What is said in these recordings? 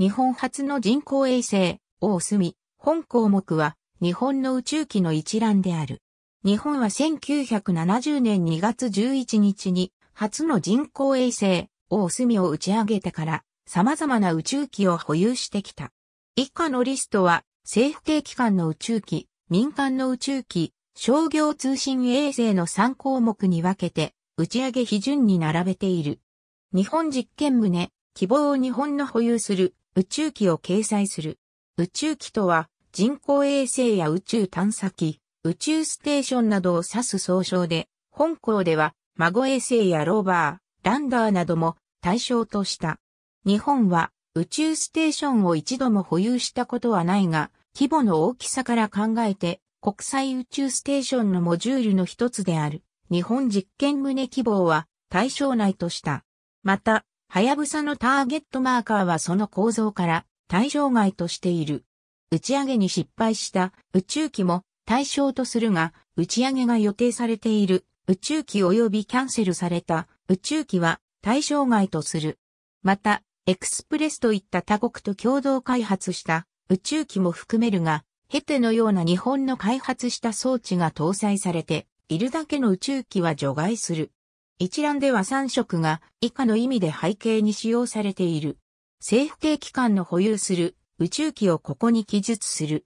日本初の人工衛星、大隅、本項目は、日本の宇宙機の一覧である。日本は1970年2月11日に、初の人工衛星、大隅を打ち上げてから、様々な宇宙機を保有してきた。以下のリストは、政府系機関の宇宙機、民間の宇宙機、商業通信衛星の3項目に分けて、打ち上げ批准に並べている。日本実験棟、希望を日本の保有する宇宙機を掲載する。宇宙機とは、人工衛星や宇宙探査機、宇宙ステーションなどを指す総称で、本校では、孫衛星やローバー、ランダーなども対象とした。日本は宇宙ステーションを一度も保有したことはないが、規模の大きさから考えて、国際宇宙ステーションのモジュールの一つである、日本実験棟規模は対象内とした。また、はやぶさのターゲットマーカーはその構造から対象外としている。打ち上げに失敗した宇宙機も対象とするが、打ち上げが予定されている宇宙機及びキャンセルされた宇宙機は対象外とする。また、エクスプレスといった他国と共同開発した宇宙機も含めるが、ヘテのような日本の開発した装置が搭載されているだけの宇宙機は除外する。一覧では3色が以下の意味で背景に使用されている。政府系機関の保有する宇宙機をここに記述する。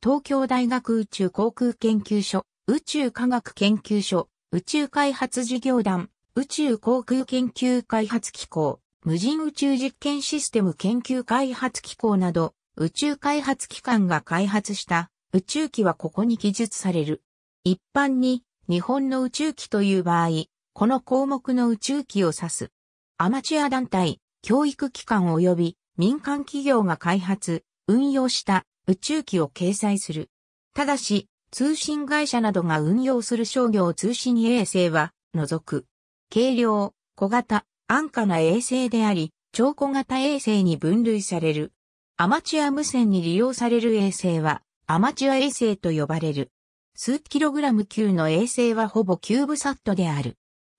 東京大学宇宙航空研究所、宇宙科学研究所、宇宙開発事業団、宇宙航空研究開発機構、無人宇宙実験システム研究開発機構など、宇宙開発機関が開発した宇宙機はここに記述される。一般に日本の宇宙機という場合、この項目の宇宙機を指す。アマチュア団体、教育機関及び民間企業が開発、運用した宇宙機を掲載する。ただし、通信会社などが運用する商業通信衛星は、除く。軽量、小型、安価な衛星であり、超小型衛星に分類される。アマチュア無線に利用される衛星は、アマチュア衛星と呼ばれる。数キログラム級の衛星はほぼキューブサットである。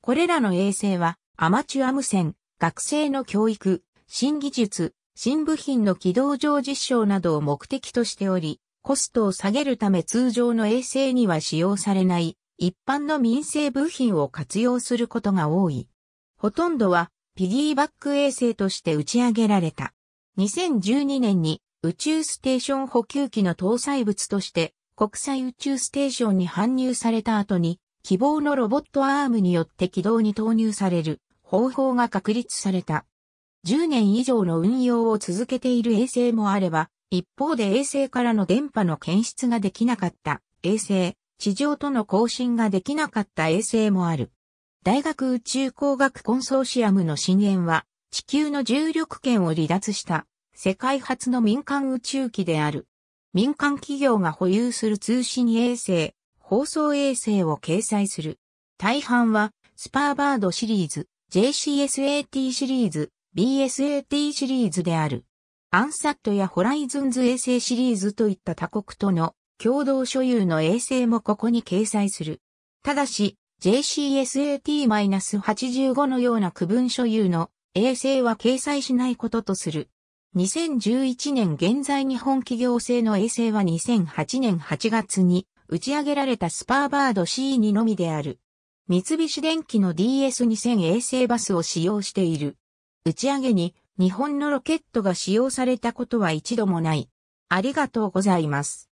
これらの衛星は、アマチュア無線、学生の教育、新技術、新部品の軌道上実証などを目的としており、コストを下げるため通常の衛星には使用されない一般の民生部品を活用することが多い。ほとんどはピギーバック衛星として打ち上げられた。2012年に宇宙ステーション補給機の搭載物として国際宇宙ステーションに搬入された後に希望のロボットアームによって軌道に投入される方法が確立された。10年以上の運用を続けている衛星もあれば、一方で衛星からの電波の検出ができなかった衛星、地上との交信ができなかった衛星もある。大学宇宙工学コンソーシアムの新縁は、地球の重力圏を離脱した世界初の民間宇宙機である。民間企業が保有する通信衛星放送衛星を掲載する。大半は、スパーバードシリーズ、JCSAT シリーズ、BSAT シリーズである。アンサットやホライズンズ衛星シリーズといった他国との共同所有の衛星もここに掲載する。ただし、JCSAT-85 のような区分所有の衛星は掲載しないこととする。2011年現在日本企業製の衛星は2008年8月に打ち上げられたスパーバード C2 のみである。三菱電機の DS2000 衛星バスを使用している。打ち上げに日本のロケットが使用されたことは一度もない。ありがとうございます。